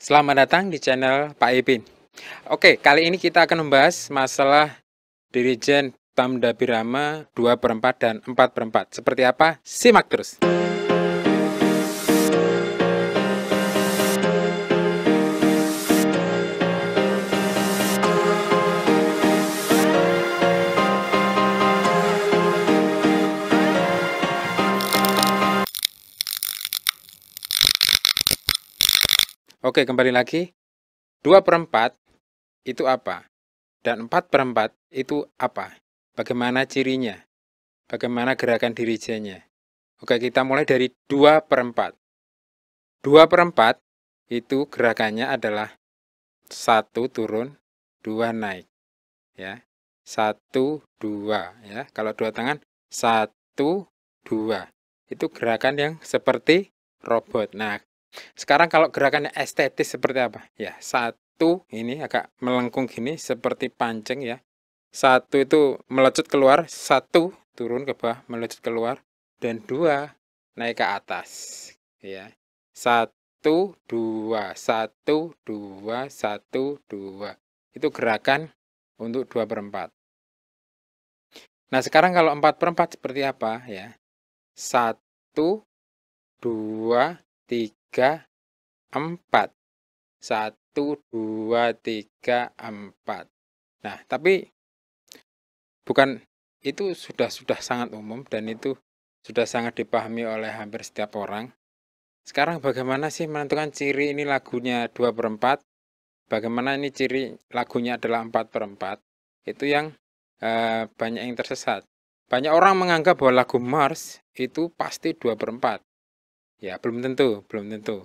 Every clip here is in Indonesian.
Selamat datang di channel Pak Ipin. Oke, kali ini kita akan membahas masalah Dirijen Tamda Birama 2 per 4 dan 4 per 4. Seperti apa? Simak terus. Oke, kembali lagi. 2 per 4 itu apa? Dan 4 per 4 itu apa? Bagaimana cirinya? Bagaimana gerakan dirijennya? Oke, kita mulai dari 2 per 4. 2 per 4 itu gerakannya adalah 1 turun, 2 naik. Ya. 1 2 ya. Kalau dua tangan 1 2. Itu gerakan yang seperti robot. Nah, sekarang kalau gerakannya estetis seperti apa? Ya, satu ini agak melengkung gini seperti pancing ya. Satu itu melecut keluar, satu turun ke bawah, melecut keluar, dan dua naik ke atas. Ya. Satu, dua, satu, dua, satu, dua. Itu gerakan untuk dua perempat. Nah, sekarang kalau empat perempat seperti apa ya? Satu, dua, tiga tiga, empat. Satu, dua, tiga, empat. Nah, tapi bukan itu sudah sudah sangat umum dan itu sudah sangat dipahami oleh hampir setiap orang. Sekarang bagaimana sih menentukan ciri ini lagunya 2 per 4? Bagaimana ini ciri lagunya adalah 4 per 4? Itu yang e, banyak yang tersesat. Banyak orang menganggap bahwa lagu Mars itu pasti 2 per 4. Ya, belum tentu, belum tentu.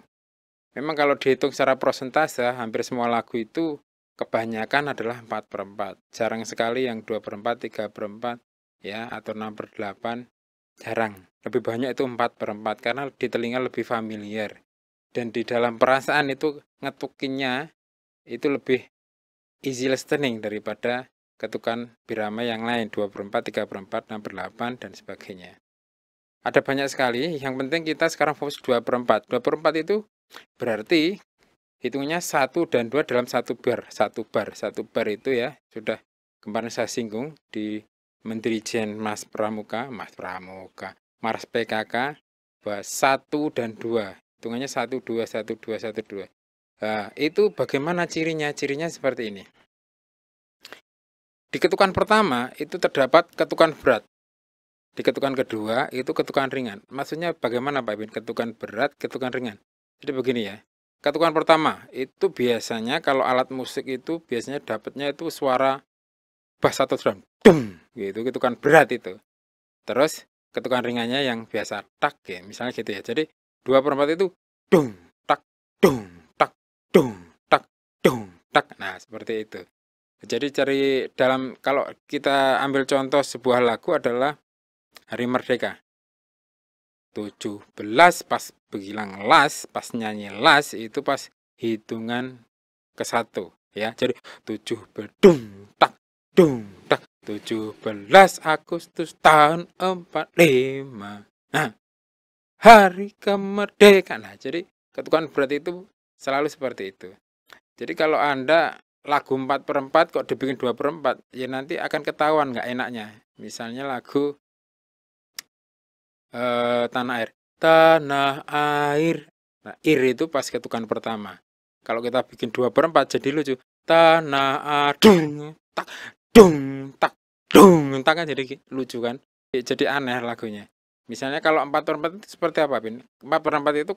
Memang kalau dihitung secara persentase, hampir semua lagu itu kebanyakan adalah 4 per 4. Jarang sekali yang 2 per 4, 3 per 4, ya, atau 6 per 8. Jarang. Lebih banyak itu 4 per 4, karena di telinga lebih familiar. Dan di dalam perasaan itu ngetukinnya itu lebih easy listening daripada ketukan birama yang lain 2 per 4, 3 per 4, 6 per 8, dan sebagainya. Ada banyak sekali, yang penting kita sekarang fokus 2 per 4. 2 per 4 itu berarti hitungnya 1 dan 2 dalam 1 bar. 1 bar, 1 bar itu ya, sudah kemarin saya singgung di Menteri Jen Mas Pramuka, Mas Pramuka, Mars PKK, bahwa 1 dan 2. Hitungannya 1, 2, 1, 2, 1, 2. Nah, itu bagaimana cirinya? Cirinya seperti ini. Di ketukan pertama itu terdapat ketukan berat. Di ketukan kedua itu ketukan ringan. Maksudnya bagaimana Pak Ibin? Ketukan berat, ketukan ringan. Jadi begini ya. Ketukan pertama itu biasanya kalau alat musik itu biasanya dapatnya itu suara bass atau drum. Dum! gitu, ketukan berat itu. Terus ketukan ringannya yang biasa tak ya, misalnya gitu ya. Jadi dua per itu dong, tak, dong, tak, dong, tak, dong, tak. Nah, seperti itu. Jadi cari dalam kalau kita ambil contoh sebuah lagu adalah Hari Merdeka. 17 pas bilang las, pas nyanyi las itu pas hitungan ke satu ya. Jadi 7 bedung tak dum tak 17 Agustus tahun 45. Nah, hari kemerdekaan. Nah, jadi ketukan berat itu selalu seperti itu. Jadi kalau Anda lagu 4 per 4 kok dibikin 2 per 4, ya nanti akan ketahuan nggak enaknya. Misalnya lagu eh, tanah air. Tanah air. Nah, ir itu pas ketukan pertama. Kalau kita bikin dua per empat jadi lucu. Tanah air, dung, tak, dung, tak, dung, tak kan jadi lucu kan. Jadi aneh lagunya. Misalnya kalau empat per empat itu seperti apa, Bin? Empat per empat itu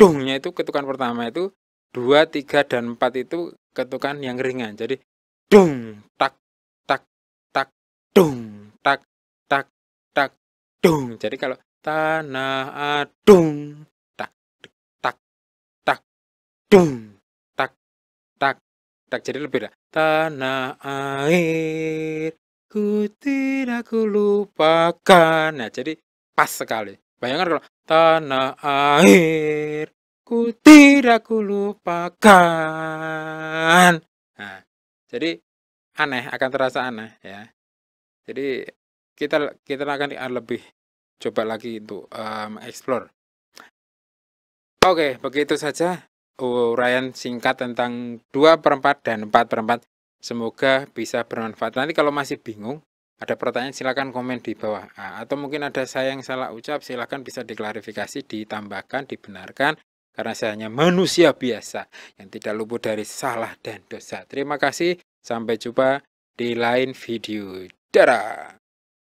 dungnya itu ketukan pertama itu dua tiga dan empat itu ketukan yang ringan. Jadi dung, tak, tak tak dung tak tak dung. Jadi kalau tanah adung tak tak tak dung tak tak tak jadi lebih dah tanah air ku tidak ku lupakan nah jadi pas sekali bayangkan kalau tanah air ku tidak ku lupakan nah jadi aneh akan terasa aneh ya jadi kita kita akan ah, lebih coba lagi untuk um, explore. Oke, okay, begitu saja uraian singkat tentang dua perempat dan empat perempat. Semoga bisa bermanfaat. Nanti kalau masih bingung, ada pertanyaan silahkan komen di bawah. Nah, atau mungkin ada saya yang salah ucap, silahkan bisa diklarifikasi, ditambahkan, dibenarkan. Karena saya hanya manusia biasa yang tidak luput dari salah dan dosa. Terima kasih, sampai jumpa di lain video. Dadah!